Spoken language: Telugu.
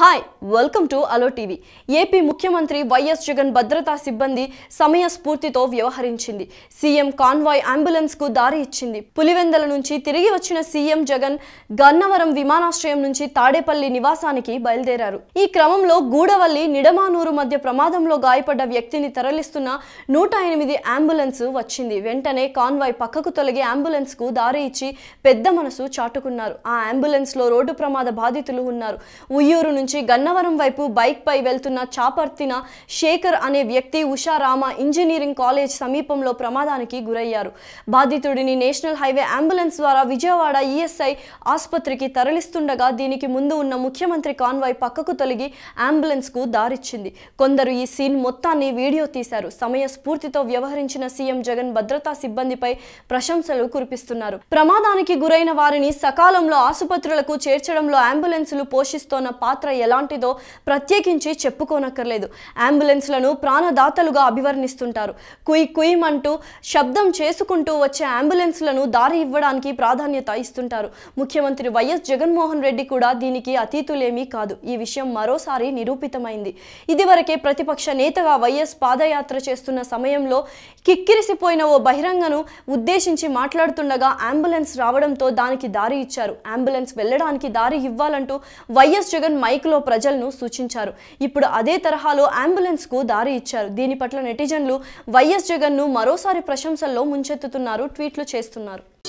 హాయ్ వెల్కమ్ టు అలో టీవీ ఏపీ ముఖ్యమంత్రి వైఎస్ జగన్ భద్రతా సిబ్బంది సమయ స్ఫూర్తితో వ్యవహరించింది సీఎం కాన్వాయ్ కు దారి ఇచ్చింది పులివెందల నుంచి తిరిగి వచ్చిన సీఎం జగన్ గన్నవరం విమానాశ్రయం నుంచి తాడేపల్లి నివాసానికి బయలుదేరారు ఈ క్రమంలో గూడవల్లి నిడమానూరు మధ్య ప్రమాదంలో గాయపడ్డ వ్యక్తిని తరలిస్తున్న నూట ఎనిమిది అంబులెన్స్ వచ్చింది వెంటనే కాన్వాయ్ పక్కకు తొలగి అంబులెన్స్కు దారి ఇచ్చి పెద్ద మనసు చాటుకున్నారు ఆ అంబులెన్స్లో రోడ్డు ప్రమాద బాధితులు ఉన్నారు ఉయ్యూరు నుంచి నుంచి గన్నవరం వైపు బైక్పై వెళ్తున్న చాపర్తిన శేఖర్ అనే వ్యక్తి ఉషారామ ఇంజనీరింగ్ కాలేజ్ సమీపంలో ప్రమాదానికి గురయ్యారు బాధితుడిని నేషనల్ హైవే అంబులెన్స్ ద్వారా విజయవాడ ఈఎస్ఐ ఆసుపత్రికి తరలిస్తుండగా దీనికి ముందు ఉన్న ముఖ్యమంత్రి కాన్వాయ్ పక్కకు తొలగి అంబులెన్స్కు దారిచ్చింది కొందరు ఈ సీన్ మొత్తాన్ని వీడియో తీశారు సమయ స్ఫూర్తితో వ్యవహరించిన సీఎం జగన్ భద్రతా సిబ్బందిపై ప్రశంసలు కురిపిస్తున్నారు ప్రమాదానికి గురైన వారిని సకాలంలో ఆసుపత్రులకు చేర్చడంలో అంబులెన్సులు పోషిస్తోన్న పాత్ర ఎలాంటిదో ప్రత్యేకించి చెప్పుకోనక్కర్లేదు అంబులెన్స్లను ప్రాణదాతలుగా అభివర్ణిస్తుంటారు కుయ్ అంటూ శబ్దం చేసుకుంటూ వచ్చే అంబులెన్స్లను దారి ఇవ్వడానికి ప్రాధాన్యత ఇస్తుంటారు ముఖ్యమంత్రి వైఎస్ జగన్మోహన్ రెడ్డి కూడా దీనికి అతీతులేమీ కాదు ఈ విషయం మరోసారి నిరూపితమైంది ఇదివరకే ప్రతిపక్ష నేతగా వైఎస్ పాదయాత్ర చేస్తున్న సమయంలో కిక్కిరిసిపోయిన ఓ బహిరంగను ఉద్దేశించి మాట్లాడుతుండగా అంబులెన్స్ రావడంతో దానికి దారి ఇచ్చారు అంబులెన్స్ వెళ్ళడానికి దారి ఇవ్వాలంటూ వైఎస్ జగన్ మైక్ పార్కులో ప్రజలను సూచించారు ఇప్పుడు అదే తరహాలో అంబులెన్స్ కు దారి ఇచ్చారు దీని పట్ల నెటిజన్లు వైఎస్ జగన్ ను మరోసారి ప్రశంసల్లో ముంచెత్తుతున్నారు ట్వీట్లు చేస్తున్నారు